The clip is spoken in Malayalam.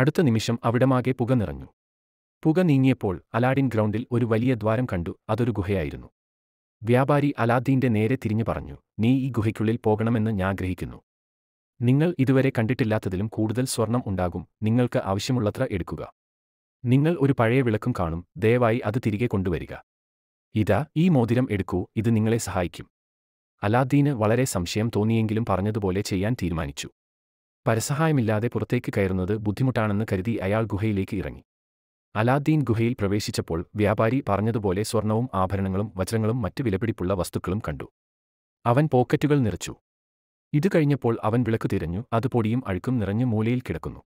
അടുത്ത നിമിഷം അവിടമാകെ പുക നിറഞ്ഞു പുക നീങ്ങിയപ്പോൾ അലാഡിൻ ഗ്രൗണ്ടിൽ ഒരു വലിയ ദ്വാരം കണ്ടു അതൊരു ഗുഹയായിരുന്നു വ്യാപാരി അലാദ്ദീന്റെ നേരെ തിരിഞ്ഞു പറഞ്ഞു നീ ഈ ഗുഹയ്ക്കുള്ളിൽ പോകണമെന്ന് ഞാൻ ആഗ്രഹിക്കുന്നു നിങ്ങൾ ഇതുവരെ കണ്ടിട്ടില്ലാത്തതിലും കൂടുതൽ സ്വർണം ഉണ്ടാകും നിങ്ങൾക്ക് ആവശ്യമുള്ളത്ര എടുക്കുക നിങ്ങൾ ഒരു പഴയ വിളക്കും കാണും ദയവായി അത് തിരികെ കൊണ്ടുവരിക ഇതാ ഈ മോതിരം എടുക്കൂ ഇത് നിങ്ങളെ സഹായിക്കും അലാദ്ദീന് വളരെ സംശയം തോന്നിയെങ്കിലും പറഞ്ഞതുപോലെ ചെയ്യാൻ തീരുമാനിച്ചു പരസഹായമില്ലാതെ പുറത്തേക്ക് കയറുന്നത് ബുദ്ധിമുട്ടാണെന്ന് കരുതി അയാൾ ഗുഹയിലേക്ക് ഇറങ്ങി അലാദ്ദീൻ ഗുഹയിൽ പ്രവേശിച്ചപ്പോൾ വ്യാപാരി പറഞ്ഞതുപോലെ സ്വർണവും ആഭരണങ്ങളും വജ്രങ്ങളും മറ്റ് വിലപിടിപ്പുള്ള വസ്തുക്കളും കണ്ടു അവൻ പോക്കറ്റുകൾ നിറച്ചു ഇത് കഴിഞ്ഞപ്പോൾ അവൻ വിളക്ക് തിരഞ്ഞു അത് പൊടിയും അഴുക്കും നിറഞ്ഞ് മൂലയിൽ കിടക്കുന്നു